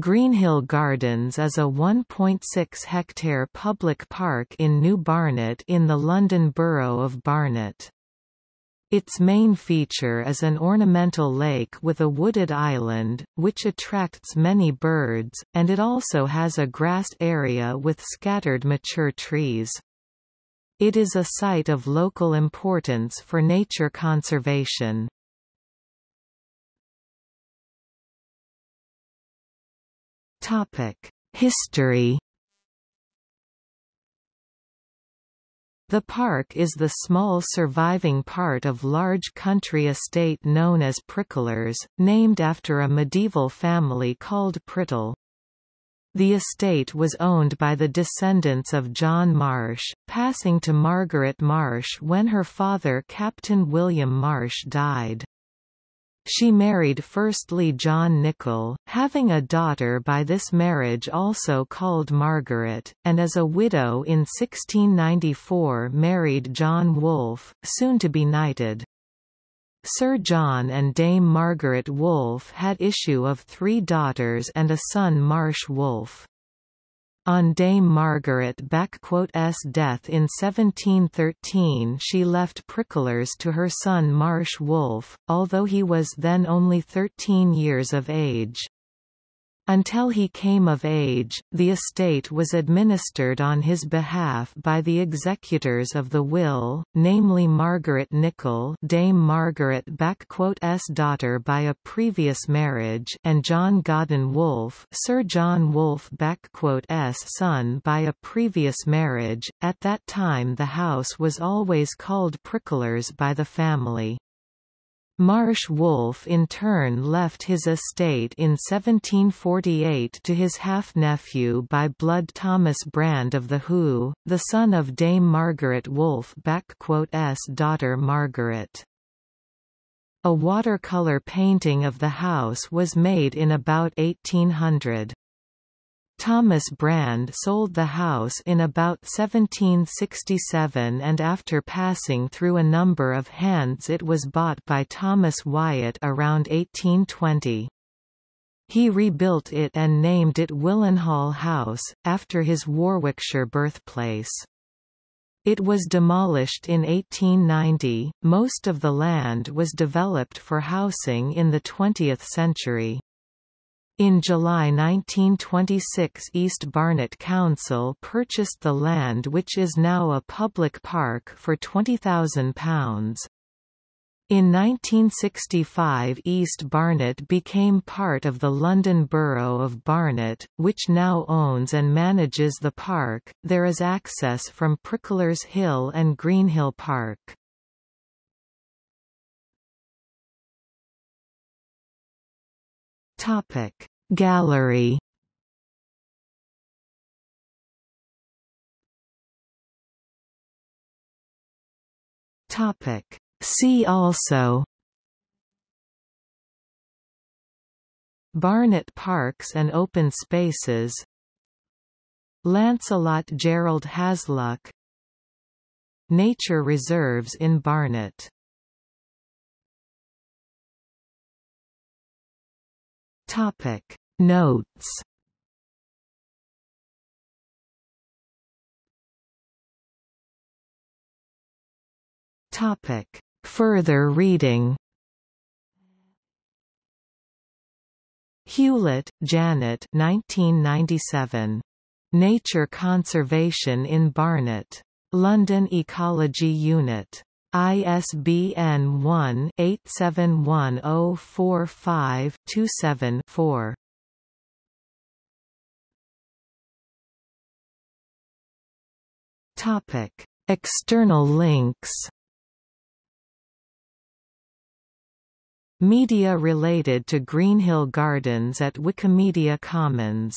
Greenhill Gardens is a 1.6-hectare public park in New Barnet in the London Borough of Barnet. Its main feature is an ornamental lake with a wooded island, which attracts many birds, and it also has a grassed area with scattered mature trees. It is a site of local importance for nature conservation. Topic: History. The park is the small surviving part of large country estate known as Pricklers, named after a medieval family called Prittle. The estate was owned by the descendants of John Marsh, passing to Margaret Marsh when her father Captain William Marsh died. She married firstly John Nicol, having a daughter by this marriage also called Margaret, and as a widow in 1694 married John Wolfe, soon to be knighted. Sir John and Dame Margaret Wolfe had issue of three daughters and a son Marsh Wolfe. On Dame Margaret Margaret's death in 1713 she left Prickler's to her son Marsh Wolfe, although he was then only 13 years of age. Until he came of age, the estate was administered on his behalf by the executors of the will, namely Margaret Nichol Dame Margaret S. daughter by a previous marriage and John Godden Wolfe Sir John Wolfe S. son by a previous marriage. At that time the house was always called Pricklers by the family. Marsh Wolfe in turn left his estate in 1748 to his half-nephew by blood Thomas Brand of the Who, the son of Dame Margaret Wolfe*s daughter Margaret. A watercolor painting of the house was made in about 1800. Thomas Brand sold the house in about 1767 and after passing through a number of hands it was bought by Thomas Wyatt around 1820. He rebuilt it and named it Willenhall House, after his Warwickshire birthplace. It was demolished in 1890. Most of the land was developed for housing in the 20th century. In July 1926 East Barnet Council purchased the land which is now a public park for £20,000. In 1965 East Barnet became part of the London Borough of Barnet, which now owns and manages the park. There is access from Prickler's Hill and Greenhill Park. Topic: Gallery Topic. See also Barnet Parks and Open Spaces Lancelot Gerald Hasluck Nature reserves in Barnet Topic Notes Topic Further reading Hewlett, Janet 1997. Nature Conservation in Barnet. London Ecology Unit. ISBN 1-871045-27-4. Topic: External links. Media related to Greenhill Gardens at Wikimedia Commons